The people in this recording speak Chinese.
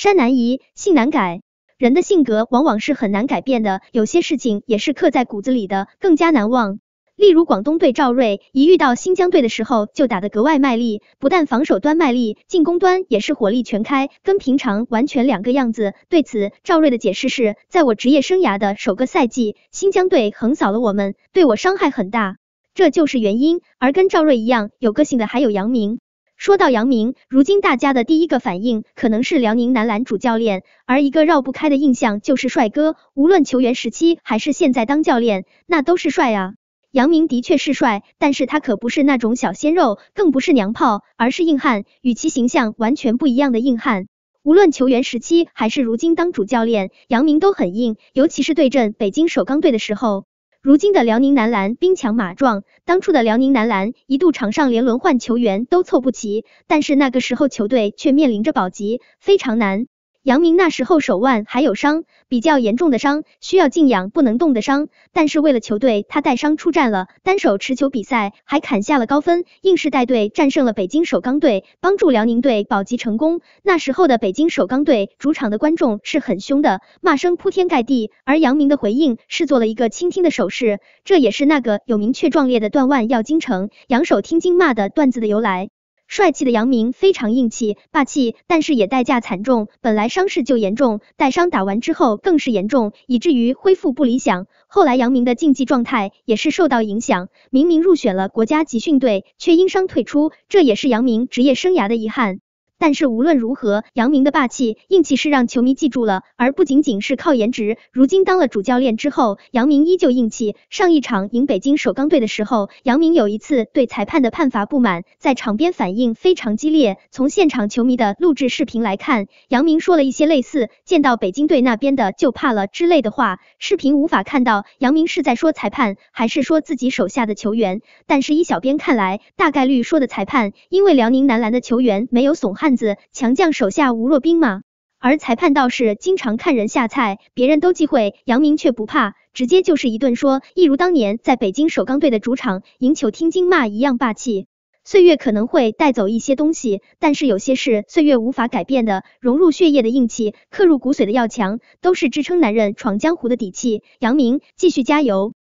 山难移，性难改。人的性格往往是很难改变的，有些事情也是刻在骨子里的，更加难忘。例如广东队赵睿，一遇到新疆队的时候就打得格外卖力，不但防守端卖力，进攻端也是火力全开，跟平常完全两个样子。对此，赵睿的解释是，在我职业生涯的首个赛季，新疆队横扫了我们，对我伤害很大，这就是原因。而跟赵睿一样有个性的还有杨明。说到杨明，如今大家的第一个反应可能是辽宁男篮主教练，而一个绕不开的印象就是帅哥。无论球员时期还是现在当教练，那都是帅啊。杨明的确是帅，但是他可不是那种小鲜肉，更不是娘炮，而是硬汉，与其形象完全不一样的硬汉。无论球员时期还是如今当主教练，杨明都很硬，尤其是对阵北京首钢队的时候。如今的辽宁男篮兵强马壮，当初的辽宁男篮一度场上连轮换球员都凑不齐，但是那个时候球队却面临着保级，非常难。杨明那时候手腕还有伤，比较严重的伤，需要静养不能动的伤。但是为了球队，他带伤出战了，单手持球比赛还砍下了高分，硬是带队战胜了北京首钢队，帮助辽宁队保级成功。那时候的北京首钢队主场的观众是很凶的，骂声铺天盖地，而杨明的回应是做了一个倾听的手势，这也是那个有名却壮烈的断腕要京城，仰首听经骂的段子的由来。帅气的杨明非常硬气、霸气，但是也代价惨重。本来伤势就严重，带伤打完之后更是严重，以至于恢复不理想。后来杨明的竞技状态也是受到影响，明明入选了国家集训队，却因伤退出，这也是杨明职业生涯的遗憾。但是无论如何，杨明的霸气硬气是让球迷记住了，而不仅仅是靠颜值。如今当了主教练之后，杨明依旧硬气。上一场赢北京首钢队的时候，杨明有一次对裁判的判罚不满，在场边反应非常激烈。从现场球迷的录制视频来看，杨明说了一些类似“见到北京队那边的就怕了”之类的话。视频无法看到杨明是在说裁判还是说自己手下的球员，但是依小编看来，大概率说的裁判，因为辽宁男篮的球员没有损害。子强将手下无弱兵嘛，而裁判倒是经常看人下菜，别人都忌讳，杨明却不怕，直接就是一顿说，一如当年在北京首钢队的主场赢球听金骂一样霸气。岁月可能会带走一些东西，但是有些事岁月无法改变的，融入血液的硬气，刻入骨髓的要强，都是支撑男人闯江湖的底气。杨明，继续加油！